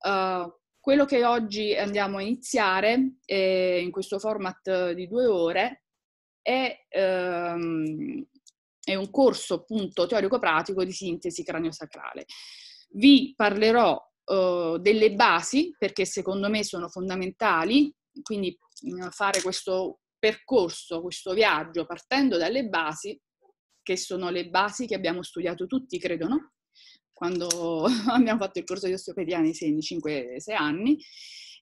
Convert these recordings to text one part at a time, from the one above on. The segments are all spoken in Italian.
Uh, quello che oggi andiamo a iniziare eh, in questo format di due ore è, ehm, è un corso appunto teorico-pratico di sintesi craniosacrale. Vi parlerò eh, delle basi perché secondo me sono fondamentali, quindi mm, fare questo percorso, questo viaggio partendo dalle basi, che sono le basi che abbiamo studiato tutti, credo, quando abbiamo fatto il corso di osteopedia nei 16-5-6 anni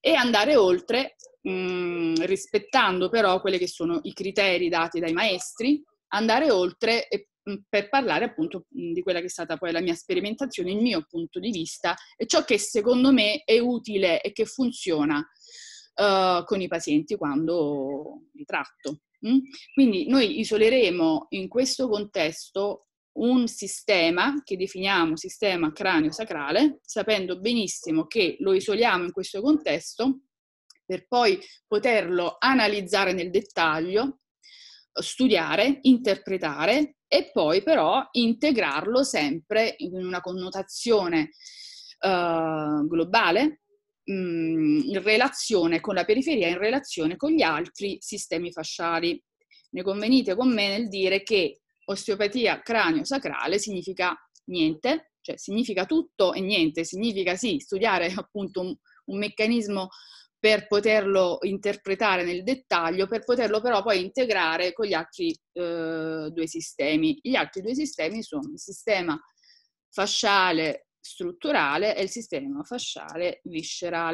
e andare oltre mh, mm, rispettando però quelli che sono i criteri dati dai maestri, andare oltre e, mh, mm, per parlare appunto mm, di quella che è stata poi la mia sperimentazione, il mio punto di vista e ciò che secondo me è utile e che funziona uh, con i pazienti quando li tratto. Quindi noi isoleremo in questo contesto un sistema che definiamo sistema cranio-sacrale, sapendo benissimo che lo isoliamo in questo contesto per poi poterlo analizzare nel dettaglio, studiare, interpretare e poi però integrarlo sempre in una connotazione uh, globale mh, mm, in relazione con la periferia, in relazione con gli altri sistemi fasciali. Ne convenite con me nel dire che osteopatia cranio-sacrale significa niente, cioè significa tutto e niente, significa sì studiare appunto un, un meccanismo per poterlo interpretare nel dettaglio, per poterlo però poi integrare con gli altri eh, due sistemi. Gli altri due sistemi sono il sistema fasciale strutturale e il sistema fasciale viscerale.